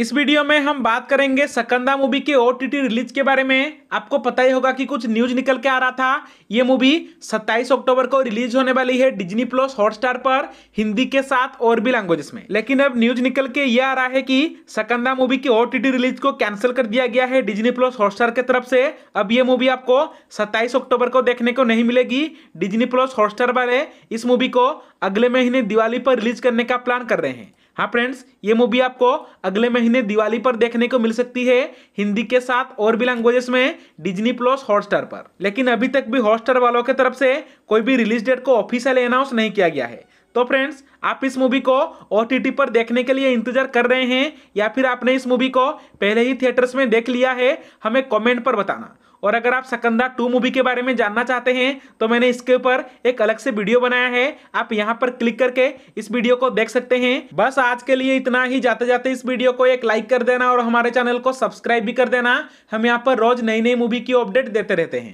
इस वीडियो में हम बात करेंगे सकंदा मूवी के ओ रिलीज के बारे में आपको पता ही होगा कि कुछ न्यूज निकल के आ रहा था ये मूवी 27 अक्टूबर को रिलीज होने वाली है डिज्नी प्लस हॉटस्टार पर हिंदी के साथ और भी लैंग्वेजेस में लेकिन अब न्यूज निकल के ये आ रहा है कि सकंदा मूवी की ओ रिलीज को कैंसिल कर दिया गया है डिजनी प्लस हॉटस्टार की तरफ से अब ये मूवी आपको सत्ताईस अक्टूबर को देखने को नहीं मिलेगी डिजनी प्लस हॉटस्टार वाले इस मूवी को अगले महीने दिवाली पर रिलीज करने का प्लान कर रहे हैं हाँ फ्रेंड्स ये मूवी आपको अगले महीने दिवाली पर देखने को मिल सकती है हिंदी के साथ और भी लैंग्वेजेस में डिजनी प्लस हॉटस्टार पर लेकिन अभी तक भी हॉटस्टार वालों की तरफ से कोई भी रिलीज डेट को ऑफिशियल अनाउंस नहीं किया गया है तो फ्रेंड्स आप इस मूवी को ओ पर देखने के लिए इंतजार कर रहे हैं या फिर आपने इस मूवी को पहले ही थिएटर्स में देख लिया है हमें कॉमेंट पर बताना और अगर आप सकंदा टू मूवी के बारे में जानना चाहते हैं तो मैंने इसके ऊपर एक अलग से वीडियो बनाया है आप यहाँ पर क्लिक करके इस वीडियो को देख सकते हैं बस आज के लिए इतना ही जाते जाते इस वीडियो को एक लाइक कर देना और हमारे चैनल को सब्सक्राइब भी कर देना हम यहाँ पर रोज नई नई मूवी की अपडेट देते रहते हैं